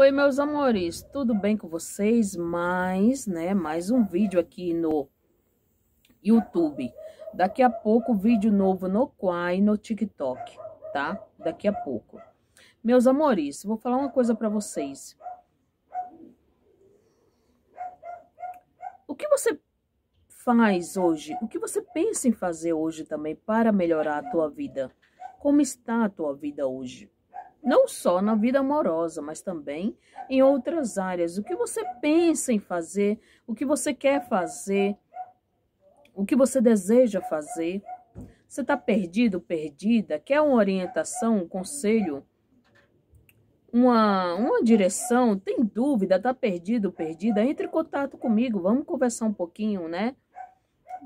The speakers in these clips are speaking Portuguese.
Oi, meus amores, tudo bem com vocês? Mais, né, mais um vídeo aqui no YouTube. Daqui a pouco, vídeo novo no Quai, no TikTok, tá? Daqui a pouco. Meus amores, vou falar uma coisa pra vocês. O que você faz hoje? O que você pensa em fazer hoje também para melhorar a tua vida? Como está a tua vida hoje? não só na vida amorosa, mas também em outras áreas. O que você pensa em fazer, o que você quer fazer, o que você deseja fazer. Você está perdido, perdida? Quer uma orientação, um conselho, uma, uma direção? Tem dúvida? Está perdido, perdida? Entre em contato comigo, vamos conversar um pouquinho, né?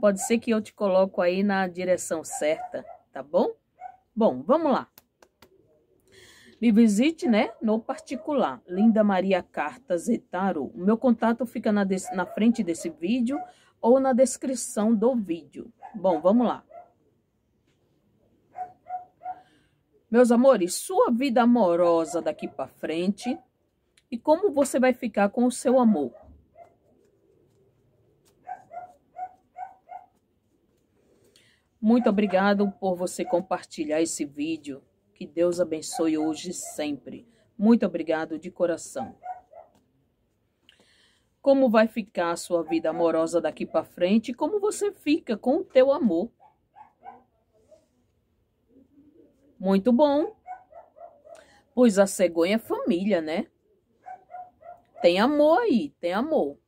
Pode ser que eu te coloco aí na direção certa, tá bom? Bom, vamos lá. Me visite, né, no particular, Linda Maria Carta Zetaro. O meu contato fica na, na frente desse vídeo ou na descrição do vídeo. Bom, vamos lá. Meus amores, sua vida amorosa daqui para frente e como você vai ficar com o seu amor. Muito obrigado por você compartilhar esse vídeo. Que Deus abençoe hoje e sempre. Muito obrigado de coração. Como vai ficar a sua vida amorosa daqui para frente? Como você fica com o teu amor? Muito bom. Pois a cegonha é família, né? Tem amor aí, tem amor.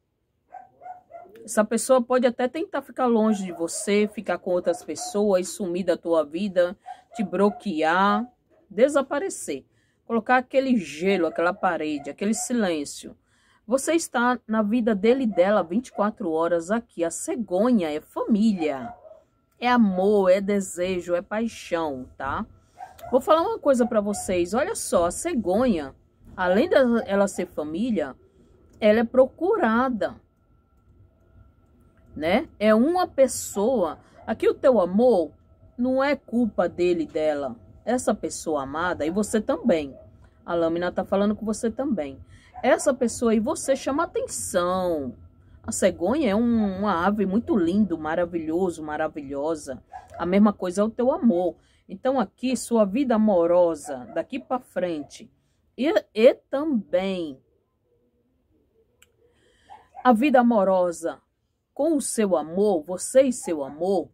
Essa pessoa pode até tentar ficar longe de você, ficar com outras pessoas, sumir da tua vida, te bloquear desaparecer, colocar aquele gelo, aquela parede, aquele silêncio. Você está na vida dele e dela 24 horas aqui. A cegonha é família, é amor, é desejo, é paixão, tá? Vou falar uma coisa para vocês. Olha só, a cegonha, além dela ser família, ela é procurada, né? É uma pessoa. Aqui o teu amor não é culpa dele dela essa pessoa amada e você também. A lâmina está falando com você também. Essa pessoa e você chama atenção. A cegonha é um, uma ave muito lindo, maravilhoso, maravilhosa. A mesma coisa é o teu amor. Então aqui, sua vida amorosa, daqui para frente. E, e também a vida amorosa com o seu amor, você e seu amor,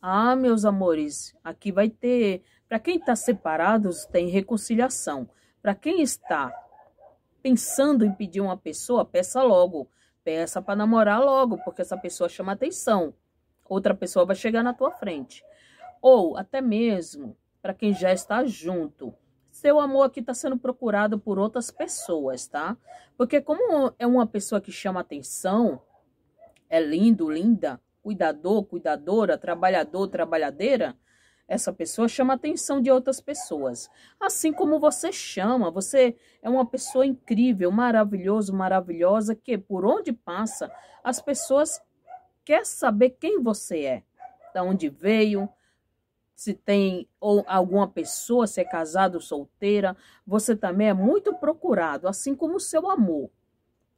ah, meus amores, aqui vai ter. Para quem está separado, tem reconciliação. Para quem está pensando em pedir uma pessoa, peça logo. Peça para namorar logo, porque essa pessoa chama atenção. Outra pessoa vai chegar na tua frente. Ou até mesmo para quem já está junto. Seu amor aqui está sendo procurado por outras pessoas, tá? Porque como é uma pessoa que chama atenção, é lindo, linda, cuidador, cuidadora, trabalhador, trabalhadeira, essa pessoa chama a atenção de outras pessoas. Assim como você chama, você é uma pessoa incrível, maravilhoso, maravilhosa, que por onde passa, as pessoas querem saber quem você é, de onde veio, se tem ou alguma pessoa, se é casado, solteira, você também é muito procurado, assim como o seu amor,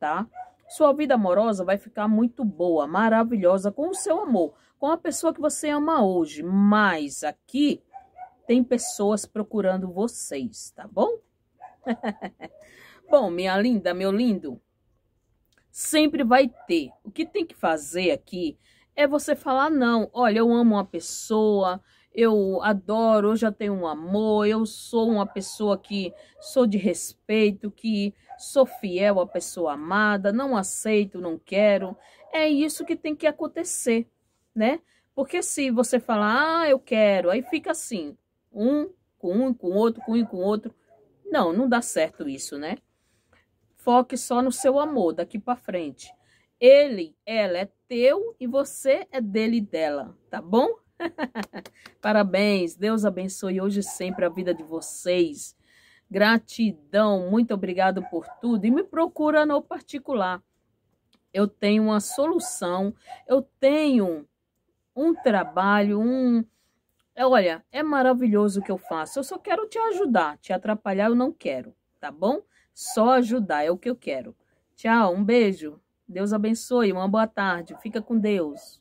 tá? Sua vida amorosa vai ficar muito boa, maravilhosa com o seu amor, com a pessoa que você ama hoje. Mas aqui tem pessoas procurando vocês, tá bom? bom, minha linda, meu lindo, sempre vai ter. O que tem que fazer aqui é você falar não. Olha, eu amo uma pessoa, eu adoro, eu já tenho um amor, eu sou uma pessoa que sou de respeito, que sou fiel à pessoa amada, não aceito, não quero. É isso que tem que acontecer, né? Porque se você falar, ah, eu quero, aí fica assim, um com um, com outro, com um, com outro. Não, não dá certo isso, né? Foque só no seu amor daqui para frente. Ele, ela é teu e você é dele e dela, tá bom? Parabéns. Deus abençoe hoje e sempre a vida de vocês. Gratidão. Muito obrigado por tudo. E me procura no particular. Eu tenho uma solução. Eu tenho um trabalho, um... É, olha, é maravilhoso o que eu faço. Eu só quero te ajudar. Te atrapalhar eu não quero, tá bom? Só ajudar é o que eu quero. Tchau, um beijo. Deus abençoe, uma boa tarde. Fica com Deus.